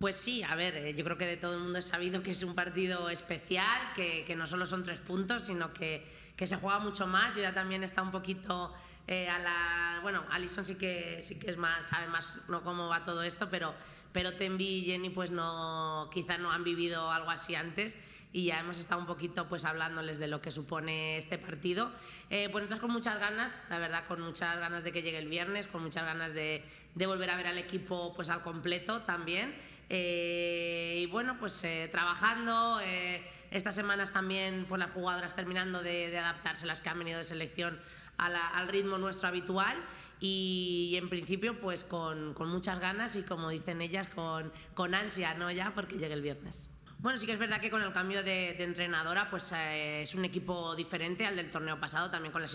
Pues sí, a ver, eh, yo creo que de todo el mundo es sabido que es un partido especial, que, no solo son tres puntos, sino que, se juega mucho más. Yo ya también está un poquito eh, a la. Bueno, Alison sí que, sí que es más, sabe más no cómo va todo esto, pero, pero Tenby y Jenny, pues no, quizá no han vivido algo así antes y ya hemos estado un poquito pues hablándoles de lo que supone este partido. Eh, pues nosotros con muchas ganas, la verdad, con muchas ganas de que llegue el viernes, con muchas ganas de, de volver a ver al equipo pues al completo también. Eh, y bueno, pues eh, trabajando, eh, estas semanas también por pues, las jugadoras terminando de, adaptarse, las que han venido de selección al ritmo nuestro habitual y, en principio pues con, muchas ganas y como dicen ellas, con, con ansia, ¿no? Ya porque llegue el viernes. Bueno, sí que es verdad que con el cambio de, entrenadora, pues eh, es un equipo diferente al del torneo pasado, también con las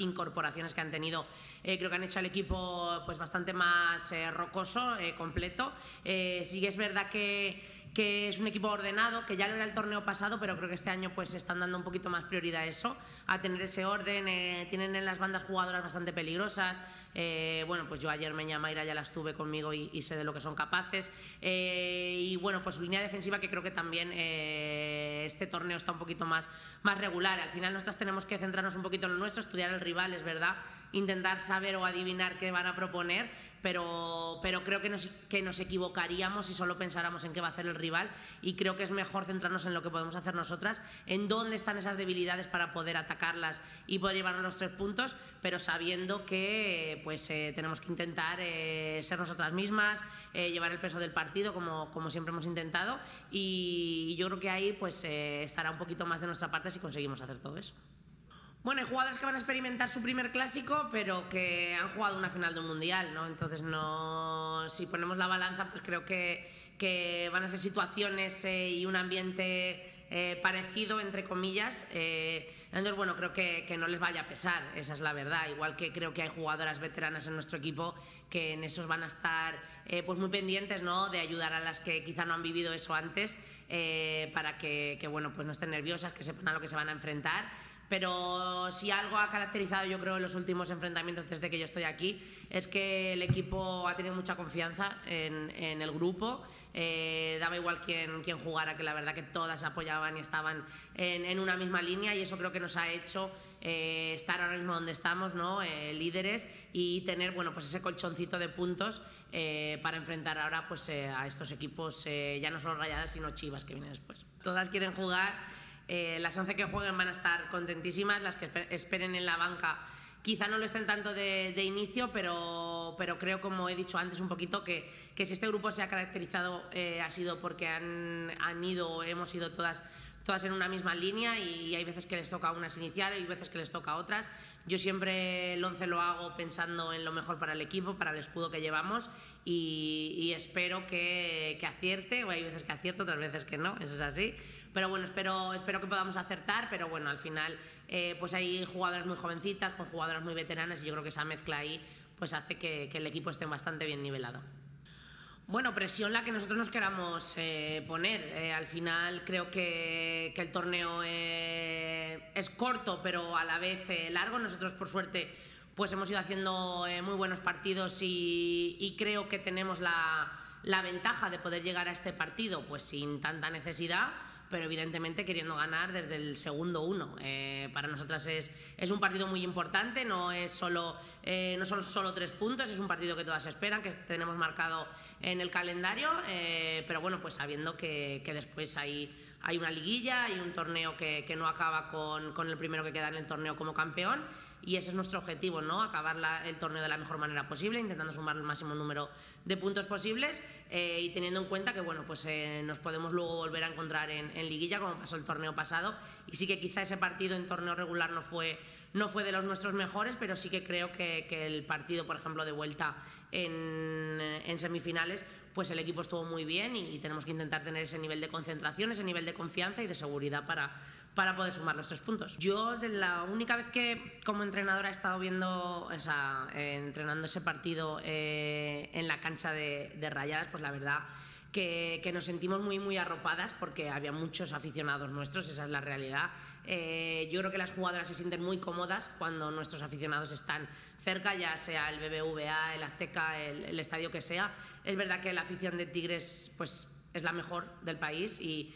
incorporaciones que han tenido. Eh, creo que han hecho al equipo pues bastante más eh, rocoso, completo. sí que es verdad que que es un equipo ordenado, que ya lo era el torneo pasado, pero creo que este año pues están dando un poquito más prioridad a eso, a tener ese orden, eh, tienen en las bandas jugadoras bastante peligrosas, eh, bueno, pues yo ayer Meña Mayra ya las tuve conmigo y, sé de lo que son capaces, eh, y bueno, pues su línea defensiva que creo que también este torneo está un poquito más, más regular, al final nosotras tenemos que centrarnos un poquito en lo nuestro, estudiar al rival, es verdad, intentar saber o adivinar qué van a proponer, pero, creo que nos, equivocaríamos si solo pensáramos en qué va a hacer el rival y creo que es mejor centrarnos en lo que podemos hacer nosotras, en dónde están esas debilidades para poder atacarlas y poder llevarnos los tres puntos, pero sabiendo que pues, eh, tenemos que intentar eh, ser nosotras mismas, eh, llevar el peso del partido como, como siempre hemos intentado y yo creo que ahí pues, estará un poquito más de nuestra parte si conseguimos hacer todo eso. Bueno, hay jugadores que van a experimentar su primer clásico, pero que han jugado una final de un mundial, ¿no? Entonces, no, si ponemos la balanza, pues creo que, que van a ser situaciones eh, y un ambiente eh, parecido, entre comillas. Eh, entonces, bueno, creo que, que, no les vaya a pesar, esa es la verdad. Igual que creo que hay jugadoras veteranas en nuestro equipo que en esos van a estar eh, pues muy pendientes, ¿no? De ayudar a las que quizá no han vivido eso antes, para que, bueno, pues no estén nerviosas, que sepan a lo que se van a enfrentar pero si algo ha caracterizado, yo creo, los últimos enfrentamientos desde que yo estoy aquí, es que el equipo ha tenido mucha confianza en, el grupo. Eh, daba igual quién, jugara, que la verdad que todas apoyaban y estaban en, una misma línea y eso creo que nos ha hecho eh, estar ahora mismo donde estamos, ¿no? Eh, líderes y tener bueno, pues ese colchoncito de puntos para enfrentar ahora pues, a estos equipos, ya no solo Rayadas, sino Chivas que viene después. Todas quieren jugar eh, las 11 que jueguen van a estar contentísimas, las que esperen en la banca quizá no lo estén tanto de, inicio, pero, pero, creo, como he dicho antes un poquito, que, que si este grupo se ha caracterizado eh, ha sido porque han, han ido, hemos ido todas todas en una misma línea y hay veces que les toca a unas iniciar y hay veces que les toca otras. Yo siempre el 11 lo hago pensando en lo mejor para el equipo, para el escudo que llevamos y, espero que, acierte, o hay veces que acierto, otras veces que no, eso es así, pero bueno, espero, espero que podamos acertar, pero bueno, al final eh, pues hay jugadoras muy jovencitas con jugadoras muy veteranas y yo creo que esa mezcla ahí pues hace que, el equipo esté bastante bien nivelado. Bueno, presión la que nosotros nos queramos eh, poner. Eh, al final creo que, que el torneo es corto, pero a la vez largo. Nosotros, por suerte, pues hemos ido haciendo muy buenos partidos y, y creo que tenemos la, la, ventaja de poder llegar a este partido pues sin tanta necesidad pero evidentemente queriendo ganar desde el segundo uno. Eh, para nosotras es, es un partido muy importante, no, es solo, eh, no son solo tres puntos, es un partido que todas esperan, que tenemos marcado en el calendario, eh, pero bueno, pues sabiendo que, después hay hay una liguilla, hay un torneo que, no acaba con, con, el primero que queda en el torneo como campeón y ese es nuestro objetivo, ¿no? Acabar el torneo de la mejor manera posible, intentando sumar el máximo número de puntos posibles eh, y teniendo en cuenta que, bueno, pues eh, nos podemos luego volver a encontrar en, liguilla, como pasó el torneo pasado, y sí que quizá ese partido en torneo regular no fue, no fue de los nuestros mejores, pero sí que creo que, el partido, por ejemplo, de vuelta en, en semifinales pues el equipo estuvo muy bien y tenemos que intentar tener ese nivel de concentración, ese nivel de confianza y de seguridad para, para poder sumar los tres puntos. Yo de la única vez que como entrenadora he estado viendo, o eh, entrenando ese partido eh, en la cancha de, Rayadas, pues la verdad... Que, nos sentimos muy, muy arropadas porque había muchos aficionados nuestros, esa es la realidad. Eh, yo creo que las jugadoras se sienten muy cómodas cuando nuestros aficionados están cerca, ya sea el BBVA, el Azteca, el, el estadio que sea. Es verdad que la afición de Tigres, pues es la mejor del país y,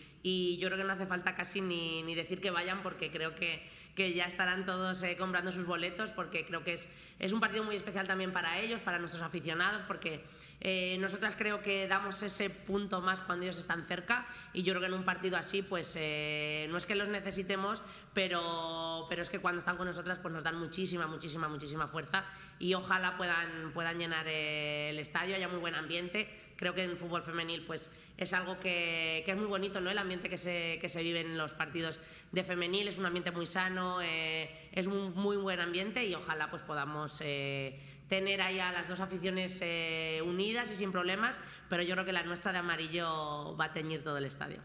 yo creo que no hace falta casi ni, decir que vayan porque creo que, ya estarán todos eh, comprando sus boletos porque creo que es, un partido muy especial también para ellos, para nuestros aficionados, porque eh, nosotras creo que damos ese punto más cuando ellos están cerca y yo creo que en un partido así pues eh, no es que los necesitemos, pero, es que cuando están con nosotras pues nos dan muchísima, muchísima, muchísima fuerza y ojalá puedan, puedan llenar el estadio, haya muy buen ambiente creo que en fútbol femenil pues es algo que, que es muy bonito, ¿no? El ambiente que se, que se, vive en los partidos de femenil es un ambiente muy sano, eh, es un muy buen ambiente y ojalá pues podamos eh, tener ahí a las dos aficiones eh, unidas y sin problemas, pero yo creo que la nuestra de amarillo va a teñir todo el estadio.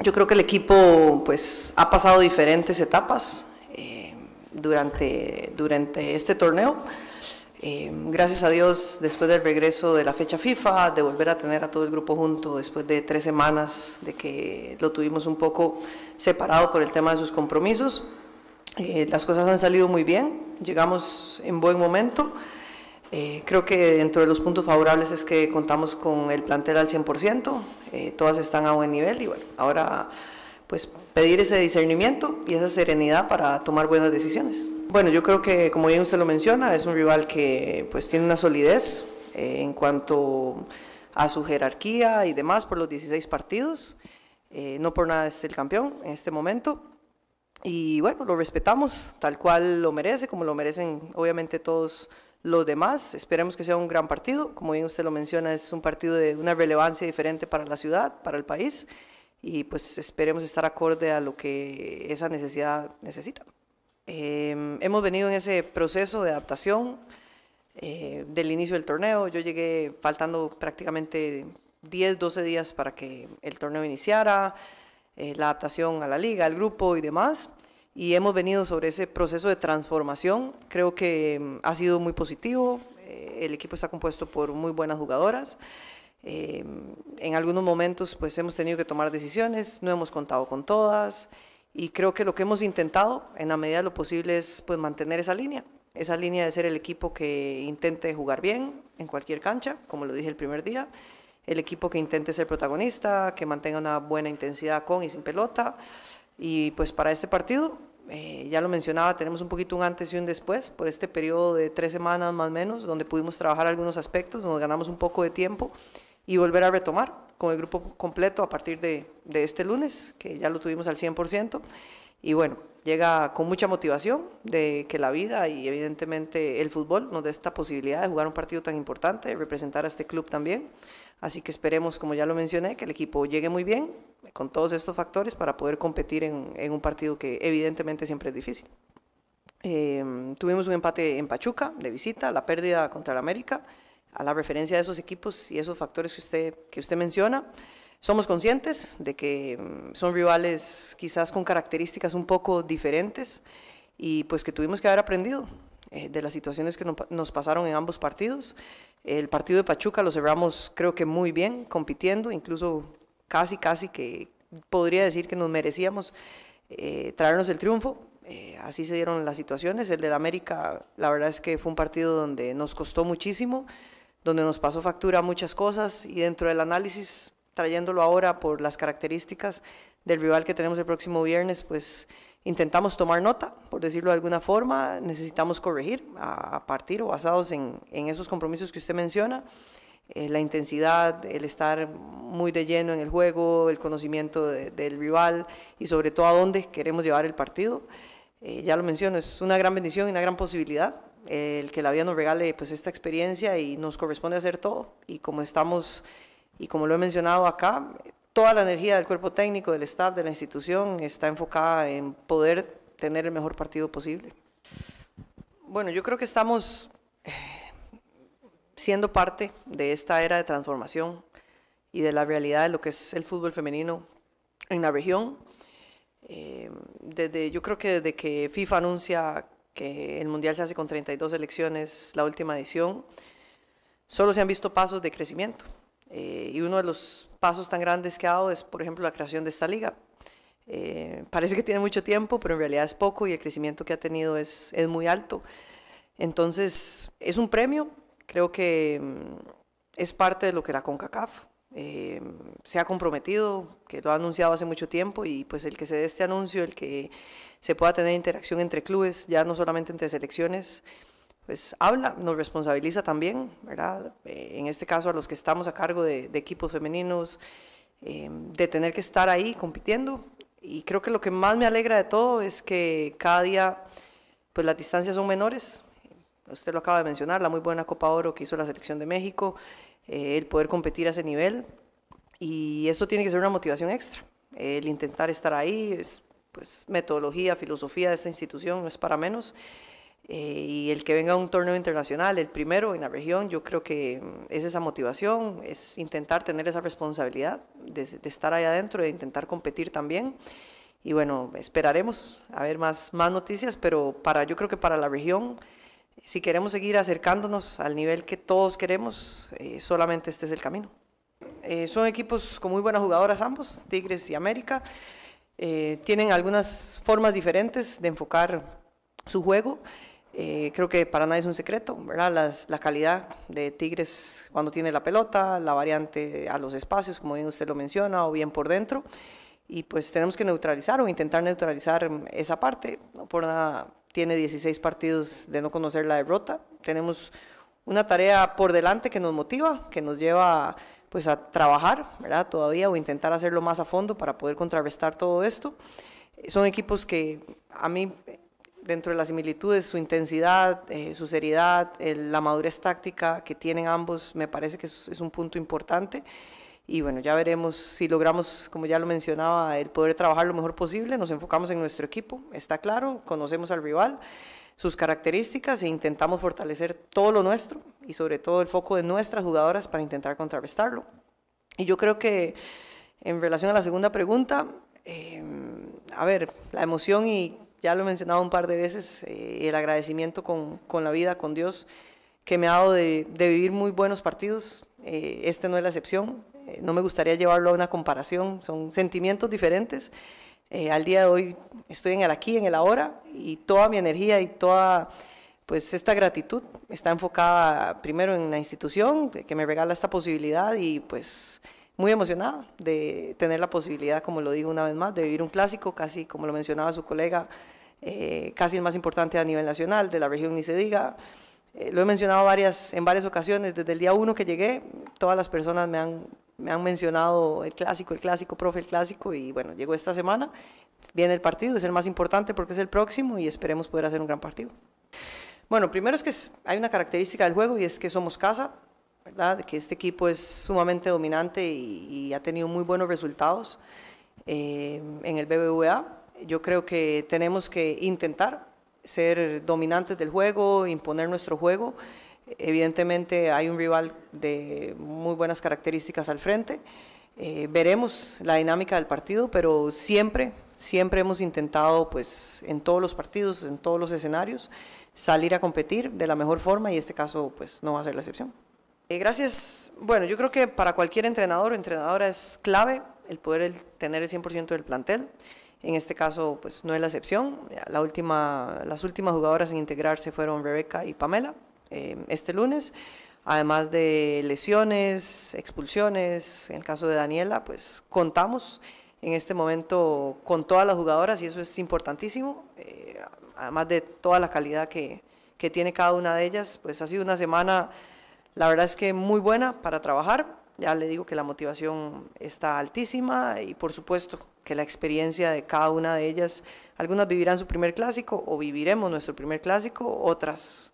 Yo creo que el equipo pues ha pasado diferentes etapas durante, durante este torneo. Em, gracias a Dios, después del regreso de la fecha FIFA, de volver a tener a todo el grupo junto, después de tres semanas de que lo tuvimos un poco separado por el tema de sus compromisos, eh, las cosas han salido muy bien, llegamos en buen momento. Eh, creo que dentro de los puntos favorables es que contamos con el plantel al 100%, eh, todas están a buen nivel y bueno, ahora pues pedir ese discernimiento y esa serenidad para tomar buenas decisiones. Bueno, yo creo que como bien usted lo menciona, es un rival que pues tiene una solidez eh, en cuanto a su jerarquía y demás por los 16 partidos. Eh, no por nada es el campeón en este momento. Y bueno, lo respetamos tal cual lo merece, como lo merecen obviamente todos los demás. Esperemos que sea un gran partido. Como bien usted lo menciona, es un partido de una relevancia diferente para la ciudad, para el país y pues esperemos estar acorde a lo que esa necesidad necesita. Em, hemos venido en ese proceso de adaptación eh, del inicio del torneo. Yo llegué faltando prácticamente 10, 12 días para que el torneo iniciara, eh, la adaptación a la liga, al grupo y demás. Y hemos venido sobre ese proceso de transformación. Creo que em, ha sido muy positivo. Eh, el equipo está compuesto por muy buenas jugadoras. Em, en algunos momentos pues hemos tenido que tomar decisiones, no hemos contado con todas y creo que lo que hemos intentado en la medida de lo posible es pues mantener esa línea, esa línea de ser el equipo que intente jugar bien en cualquier cancha, como lo dije el primer día, el equipo que intente ser protagonista, que mantenga una buena intensidad con y sin pelota y pues para este partido eh, ya lo mencionaba, tenemos un poquito un antes y un después, por este periodo de tres semanas más o menos, donde pudimos trabajar algunos aspectos, nos ganamos un poco de tiempo y volver a retomar con el grupo completo a partir de, este lunes, que ya lo tuvimos al 100%. Y bueno, llega con mucha motivación de que la vida y evidentemente el fútbol nos dé esta posibilidad de jugar un partido tan importante, de representar a este club también. Así que esperemos, como ya lo mencioné, que el equipo llegue muy bien con todos estos factores para poder competir en, un partido que evidentemente siempre es difícil. Eh, tuvimos un empate en Pachuca de visita, la pérdida contra el América a la referencia de esos equipos y esos factores que usted, que usted menciona. Somos conscientes de que mm, son rivales quizás con características un poco diferentes y pues que tuvimos que haber aprendido eh, de las situaciones que nos pasaron en ambos partidos. El partido de Pachuca lo cerramos creo que muy bien, compitiendo, incluso casi, casi que podría decir que nos merecíamos eh, traernos el triunfo. Eh, así se dieron las situaciones. El de América, la verdad es que fue un partido donde nos costó muchísimo donde nos pasó factura muchas cosas y dentro del análisis, trayéndolo ahora por las características del rival que tenemos el próximo viernes, pues intentamos tomar nota, por decirlo de alguna forma, necesitamos corregir a, partir o basados en, esos compromisos que usted menciona, eh, la intensidad, el estar muy de lleno en el juego, el conocimiento del rival y sobre todo a dónde queremos llevar el partido. Eh, ya lo menciono, es una gran bendición y una gran posibilidad el que la vida nos regale pues esta experiencia y nos corresponde hacer todo. Y como estamos, y como lo he mencionado acá, toda la energía del cuerpo técnico, del staff, de la institución está enfocada en poder tener el mejor partido posible. Bueno, yo creo que estamos eh, siendo parte de esta era de transformación y de la realidad de lo que es el fútbol femenino en la región. Eh, desde, yo creo que desde que FIFA anuncia que el Mundial se hace con 32 elecciones, la última edición, solo se han visto pasos de crecimiento. Eh, y uno de los pasos tan grandes que ha dado es, por ejemplo, la creación de esta liga. Eh, parece que tiene mucho tiempo, pero en realidad es poco y el crecimiento que ha tenido es, es muy alto. Entonces, es un premio, creo que mm, es parte de lo que la CONCACAF eh, se ha comprometido, que lo ha anunciado hace mucho tiempo y pues el que se dé este anuncio, el que se pueda tener interacción entre clubes, ya no solamente entre selecciones, pues habla, nos responsabiliza también, ¿verdad? Eh, en este caso a los que estamos a cargo de, equipos femeninos, eh, de tener que estar ahí compitiendo. Y creo que lo que más me alegra de todo es que cada día pues las distancias son menores. Usted lo acaba de mencionar, la muy buena Copa Oro que hizo la selección de México, eh, el poder competir a ese nivel. Y eso tiene que ser una motivación extra. El intentar estar ahí, es, pues metodología, filosofía de esta institución, no es para menos. Eh, y el que venga a un torneo internacional, el primero en la región, yo creo que mm, es esa motivación, es intentar tener esa responsabilidad de, estar ahí adentro, de intentar competir también. Y bueno, esperaremos a ver más, más noticias, pero para, yo creo que para la región si queremos seguir acercándonos al nivel que todos queremos, eh, solamente este es el camino. Eh, son equipos con muy buenas jugadoras ambos, Tigres y América. Eh, tienen algunas formas diferentes de enfocar su juego. creo que para nadie es un secreto, ¿verdad? la calidad de Tigres cuando tiene la pelota, la variante a los espacios, como bien usted lo menciona, o bien por dentro. Y pues tenemos que neutralizar o intentar neutralizar esa parte. No por nada tiene 16 partidos de no conocer la derrota. Tenemos una tarea por delante que nos motiva, que nos lleva pues a trabajar, ¿verdad? Todavía o intentar hacerlo más a fondo para poder contrarrestar todo esto. Son equipos que a mí dentro de las similitudes, su intensidad, eh, su seriedad, la madurez táctica que tienen ambos, me parece que es un punto importante y bueno, ya veremos si logramos, como ya lo mencionaba, el poder trabajar lo mejor posible. Nos enfocamos en nuestro equipo, está claro, conocemos al rival, sus características e intentamos fortalecer todo lo nuestro y sobre todo el foco de nuestras jugadoras para intentar contrarrestarlo. Y yo creo que en relación a la segunda pregunta, eh, a ver, la emoción y ya lo he mencionado un par de veces, eh, el agradecimiento con, con, la vida, con Dios, que me ha dado de, vivir muy buenos partidos. Eh, este no es la excepción. Eh, no me gustaría llevarlo a una comparación, son sentimientos diferentes. Eh, al día de hoy estoy en el aquí, en el ahora, y toda mi energía y toda pues esta gratitud está enfocada primero en la institución que me regala esta posibilidad y pues muy emocionada de tener la posibilidad, como lo digo una vez más, de vivir un clásico, casi como lo mencionaba su colega, eh, casi el más importante a nivel nacional, de la región ni se diga. lo he mencionado varias, en varias ocasiones, desde el día uno que llegué, todas las personas me han me han mencionado el clásico, el clásico, profe, el clásico, y bueno, llegó esta semana, viene el partido, es el más importante porque es el próximo y esperemos poder hacer un gran partido. Bueno, primero es que hay una característica del juego y es que somos casa, ¿verdad? Que este equipo es sumamente dominante y, ha tenido muy buenos resultados eh, en el BBVA. Yo creo que tenemos que intentar ser dominantes del juego, imponer nuestro juego. Evidentemente hay un rival de muy buenas características al frente. Eh, veremos la dinámica del partido, pero siempre, siempre hemos intentado, pues, en todos los partidos, en todos los escenarios, salir a competir de la mejor forma y este caso, pues, no va a ser la excepción. Eh, gracias. Bueno, yo creo que para cualquier entrenador o entrenadora es clave el poder tener el 100% del plantel. En este caso, pues no es la excepción. La última, las últimas jugadoras en integrarse fueron Rebeca y Pamela. Em, este lunes, además de lesiones, expulsiones, en el caso de Daniela, pues contamos en este momento con todas las jugadoras y eso es importantísimo, eh, además de toda la calidad que, que tiene cada una de ellas, pues ha sido una semana, la verdad es que muy buena para trabajar, ya le digo que la motivación está altísima y por supuesto que la experiencia de cada una de ellas, algunas vivirán su primer clásico o viviremos nuestro primer clásico, otras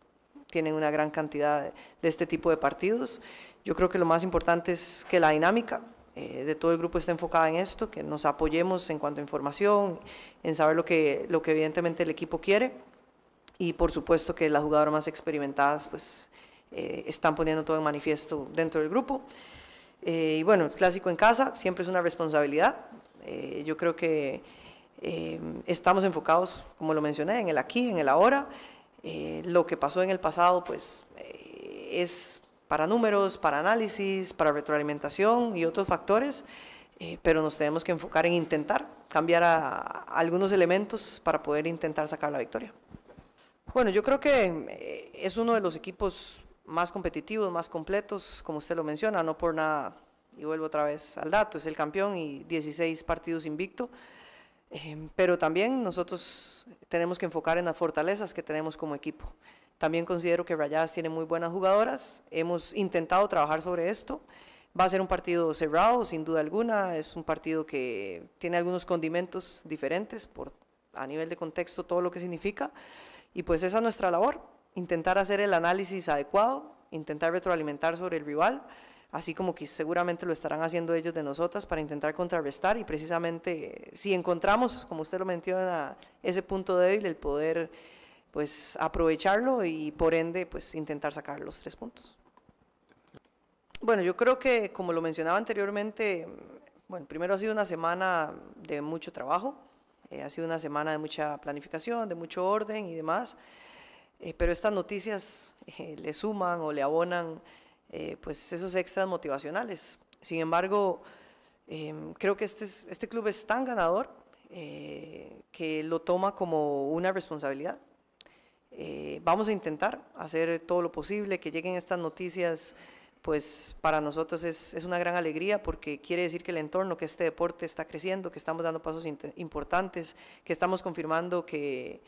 tienen una gran cantidad de este tipo de partidos. Yo creo que lo más importante es que la dinámica eh, de todo el grupo esté enfocada en esto, que nos apoyemos en cuanto a información, en saber lo que, lo que evidentemente el equipo quiere y por supuesto que las jugadoras más experimentadas pues eh, están poniendo todo en manifiesto dentro del grupo. Eh, y bueno, clásico en casa siempre es una responsabilidad. yo creo que estamos enfocados, como lo mencioné, en el aquí, en el ahora. Eh, lo que pasó en el pasado, pues, eh, es para números, para análisis, para retroalimentación y otros factores, eh, pero nos tenemos que enfocar en intentar cambiar algunos elementos para poder intentar sacar la victoria. Bueno, yo creo que es uno de los equipos más competitivos, más completos, como usted lo menciona, no por nada, y vuelvo otra vez al dato, es el campeón y 16 partidos invicto. Em, pero también nosotros tenemos que enfocar en las fortalezas que tenemos como equipo. También considero que Rayadas tiene muy buenas jugadoras. Hemos intentado trabajar sobre esto. Va a ser un partido cerrado, sin duda alguna. Es un partido que tiene algunos condimentos diferentes por, a nivel de contexto, todo lo que significa. Y pues esa es nuestra labor, intentar hacer el análisis adecuado, intentar retroalimentar sobre el rival así como que seguramente lo estarán haciendo ellos de nosotras para intentar contrarrestar y precisamente eh, si encontramos, como usted lo menciona, ese punto débil, el poder pues aprovecharlo y por ende pues intentar sacar los tres puntos. Bueno, yo creo que como lo mencionaba anteriormente, bueno, primero ha sido una semana de mucho trabajo, eh, ha sido una semana de mucha planificación, de mucho orden y demás, eh, pero estas noticias le suman o le abonan eh, pues esos extras motivacionales. Sin embargo, em, creo que este, este, club es tan ganador eh, que lo toma como una responsabilidad. Eh, vamos a intentar hacer todo lo posible, que lleguen estas noticias, pues para nosotros es, una gran alegría porque quiere decir que el entorno, que este deporte está creciendo, que estamos dando pasos importantes, que estamos confirmando que,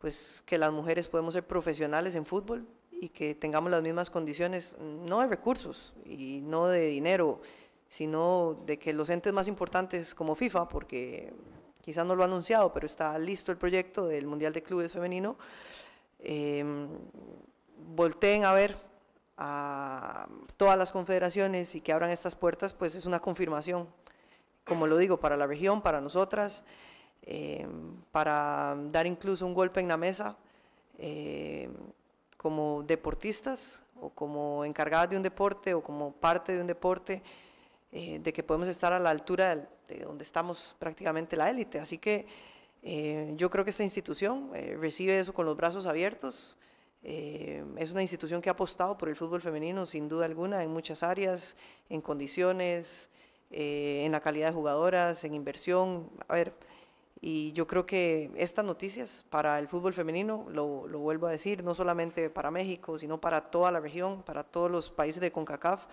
pues, que las mujeres podemos ser profesionales en fútbol, y que tengamos las mismas condiciones, no de recursos y no de dinero, sino de que los entes más importantes como FIFA, porque quizás no lo ha anunciado, pero está listo el proyecto del Mundial de Clubes Femenino, em, volteen a ver a todas las confederaciones y que abran estas puertas, pues es una confirmación, como lo digo, para la región, para nosotras, em, para dar incluso un golpe en la mesa. Eh, como deportistas o como encargadas de un deporte o como parte de un deporte, eh, de que podemos estar a la altura de donde estamos prácticamente la élite. Así que eh, yo creo que esta institución eh, recibe eso con los brazos abiertos. es una institución que ha apostado por el fútbol femenino sin duda alguna en muchas áreas, en condiciones, en la calidad de jugadoras, en inversión. A ver, y yo creo que estas noticias para el fútbol femenino, lo, lo, vuelvo a decir, no solamente para México, sino para toda la región, para todos los países de CONCACAF,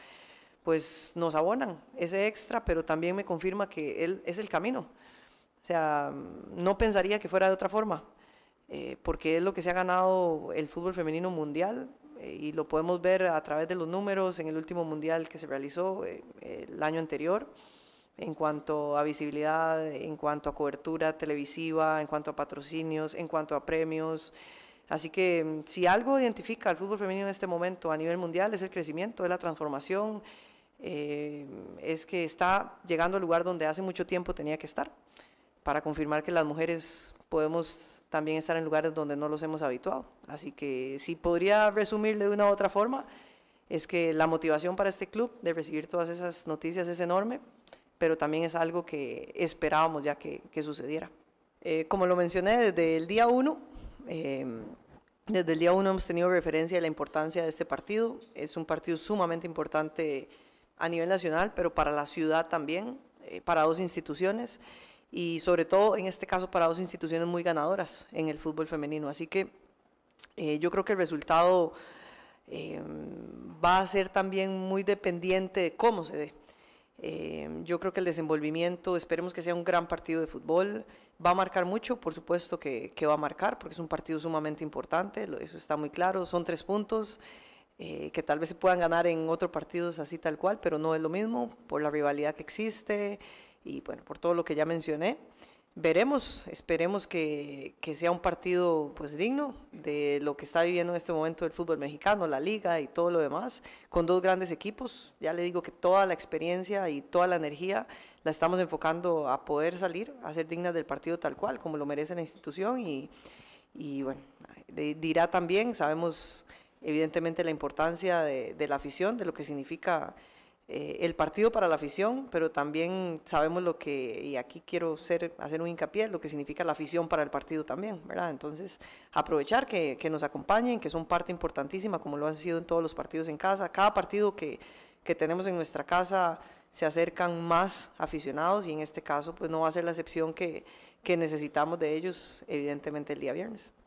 pues nos abonan ese extra, pero también me confirma que él es el camino. O sea, no pensaría que fuera de otra forma, eh, porque es lo que se ha ganado el fútbol femenino mundial eh, y lo podemos ver a través de los números en el último mundial que se realizó eh, el año anterior en cuanto a visibilidad, en cuanto a cobertura televisiva, en cuanto a patrocinios, en cuanto a premios. Así que mm, si algo identifica al fútbol femenino en este momento a nivel mundial es el crecimiento, es la transformación, eh, es que está llegando al lugar donde hace mucho tiempo tenía que estar, para confirmar que las mujeres podemos también estar en lugares donde no los hemos habituado. Así que si podría resumir de una u otra forma, es que la motivación para este club de recibir todas esas noticias es enorme, pero también es algo que esperábamos ya que, sucediera. Eh, como lo mencioné desde el día 1, em, desde el día 1 hemos tenido referencia de la importancia de este partido. Es un partido sumamente importante a nivel nacional, pero para la ciudad también, eh, para dos instituciones y sobre todo en este caso para dos instituciones muy ganadoras en el fútbol femenino. Así que eh, yo creo que el resultado em, va a ser también muy dependiente de cómo se dé. Em, yo creo que el desenvolvimiento, esperemos que sea un gran partido de fútbol. Va a marcar mucho, por supuesto que, va a marcar, porque es un partido sumamente importante, eso está muy claro. Son tres puntos eh, que tal vez se puedan ganar en otro partido, así tal cual, pero no es lo mismo por la rivalidad que existe y bueno, por todo lo que ya mencioné. Veremos, esperemos que, sea un partido pues digno de lo que está viviendo en este momento el fútbol mexicano, la liga y todo lo demás, con dos grandes equipos. Ya le digo que toda la experiencia y toda la energía la estamos enfocando a poder salir, a ser dignas del partido tal cual, como lo merece la institución y, bueno, dirá también, sabemos evidentemente la importancia de, de la afición, de lo que significa eh, el partido para la afición, pero también sabemos lo que, y aquí quiero ser, hacer un hincapié, lo que significa la afición para el partido también, ¿verdad? Entonces, aprovechar que, nos acompañen, que son parte importantísima, como lo han sido en todos los partidos en casa. Cada partido que, tenemos en nuestra casa se acercan más aficionados y en este caso pues no va a ser la excepción que necesitamos de ellos evidentemente el día viernes.